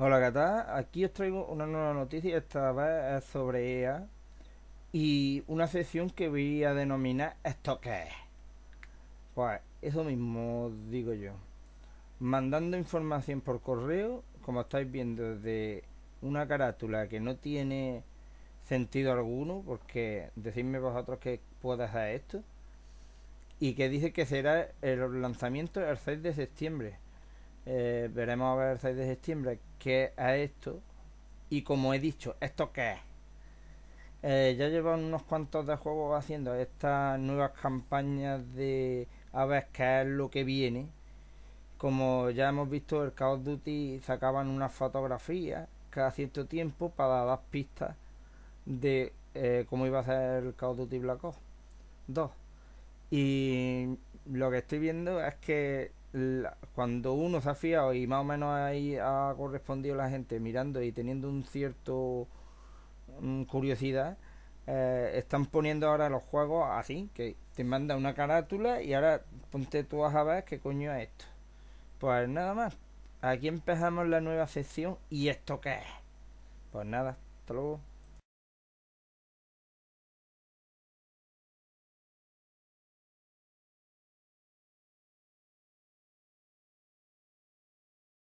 Hola, ¿qué tal? Aquí os traigo una nueva noticia, esta vez es sobre EA y una sección que voy a denominar ¿Esto que es? Pues eso mismo digo yo. Mandando información por correo, como estáis viendo, de una carátula que no tiene sentido alguno, porque decidme vosotros que puedas hacer esto, y que dice que será el lanzamiento el 6 de septiembre eh, veremos a ver el 6 de septiembre qué es esto. Y como he dicho, ¿esto qué es? Eh, ya llevan unos cuantos de juegos haciendo estas nuevas campañas de a ver qué es lo que viene. Como ya hemos visto, el Call of Duty sacaban una fotografía cada cierto tiempo para dar pistas de eh, cómo iba a ser el Call of Duty Black Ops 2. Y lo que estoy viendo es que cuando uno se ha fiado y más o menos ahí ha correspondido la gente mirando y teniendo un cierto mm, curiosidad, eh, están poniendo ahora los juegos así, que te manda una carátula y ahora ponte tú a ver qué coño es esto. Pues nada más, aquí empezamos la nueva sección y esto qué es. Pues nada, hasta luego.